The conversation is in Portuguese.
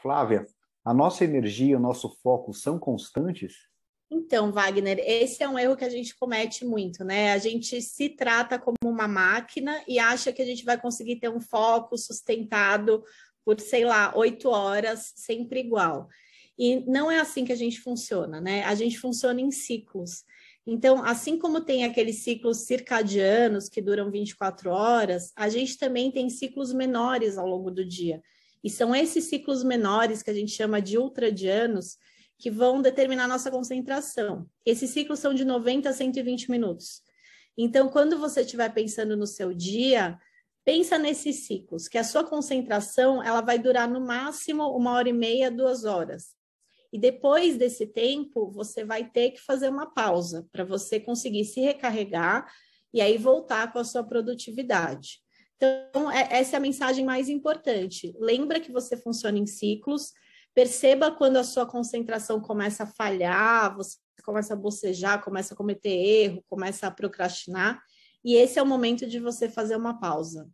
Flávia, a nossa energia, o nosso foco são constantes? Então, Wagner, esse é um erro que a gente comete muito, né? A gente se trata como uma máquina e acha que a gente vai conseguir ter um foco sustentado por, sei lá, oito horas, sempre igual. E não é assim que a gente funciona, né? A gente funciona em ciclos. Então, assim como tem aqueles ciclos circadianos que duram 24 horas, a gente também tem ciclos menores ao longo do dia. E são esses ciclos menores que a gente chama de ultradianos que vão determinar nossa concentração. Esses ciclos são de 90 a 120 minutos. Então, quando você estiver pensando no seu dia, pensa nesses ciclos, que a sua concentração ela vai durar no máximo uma hora e meia, duas horas. E depois desse tempo, você vai ter que fazer uma pausa para você conseguir se recarregar e aí voltar com a sua produtividade. Então, é, essa é a mensagem mais importante. Lembra que você funciona em ciclos, perceba quando a sua concentração começa a falhar, você começa a bocejar, começa a cometer erro, começa a procrastinar, e esse é o momento de você fazer uma pausa.